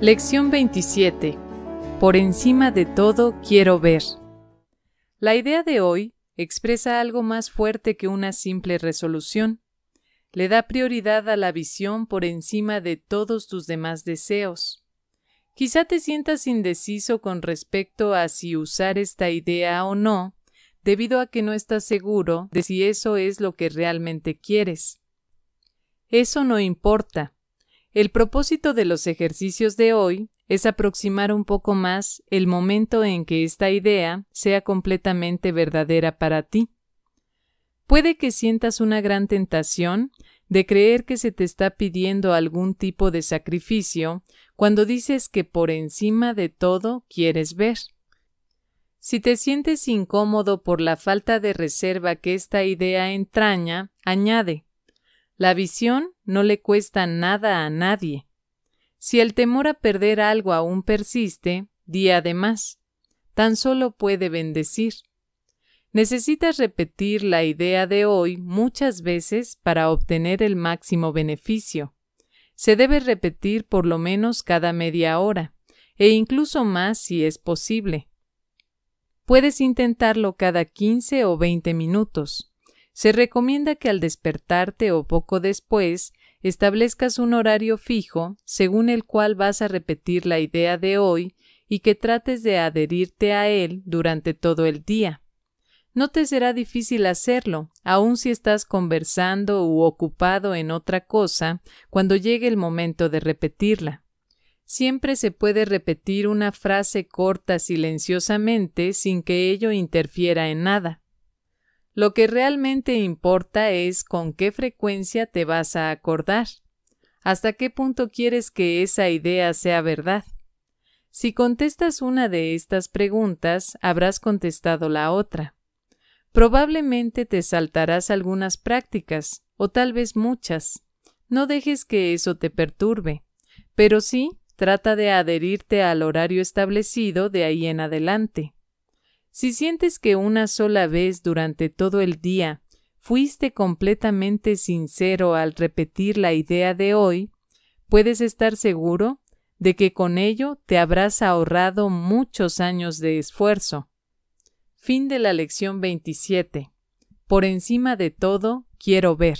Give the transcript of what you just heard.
Lección 27. Por encima de todo quiero ver. La idea de hoy expresa algo más fuerte que una simple resolución. Le da prioridad a la visión por encima de todos tus demás deseos. Quizá te sientas indeciso con respecto a si usar esta idea o no, debido a que no estás seguro de si eso es lo que realmente quieres. Eso no importa. El propósito de los ejercicios de hoy es aproximar un poco más el momento en que esta idea sea completamente verdadera para ti. Puede que sientas una gran tentación de creer que se te está pidiendo algún tipo de sacrificio cuando dices que por encima de todo quieres ver. Si te sientes incómodo por la falta de reserva que esta idea entraña, añade la visión no le cuesta nada a nadie. Si el temor a perder algo aún persiste, di además, tan solo puede bendecir. Necesitas repetir la idea de hoy muchas veces para obtener el máximo beneficio. Se debe repetir por lo menos cada media hora, e incluso más si es posible. Puedes intentarlo cada 15 o 20 minutos. Se recomienda que al despertarte o poco después establezcas un horario fijo según el cual vas a repetir la idea de hoy y que trates de adherirte a él durante todo el día. No te será difícil hacerlo, aun si estás conversando u ocupado en otra cosa, cuando llegue el momento de repetirla. Siempre se puede repetir una frase corta silenciosamente sin que ello interfiera en nada. Lo que realmente importa es con qué frecuencia te vas a acordar, hasta qué punto quieres que esa idea sea verdad. Si contestas una de estas preguntas, habrás contestado la otra. Probablemente te saltarás algunas prácticas, o tal vez muchas. No dejes que eso te perturbe, pero sí trata de adherirte al horario establecido de ahí en adelante. Si sientes que una sola vez durante todo el día fuiste completamente sincero al repetir la idea de hoy, puedes estar seguro de que con ello te habrás ahorrado muchos años de esfuerzo. Fin de la lección 27. Por encima de todo, quiero ver.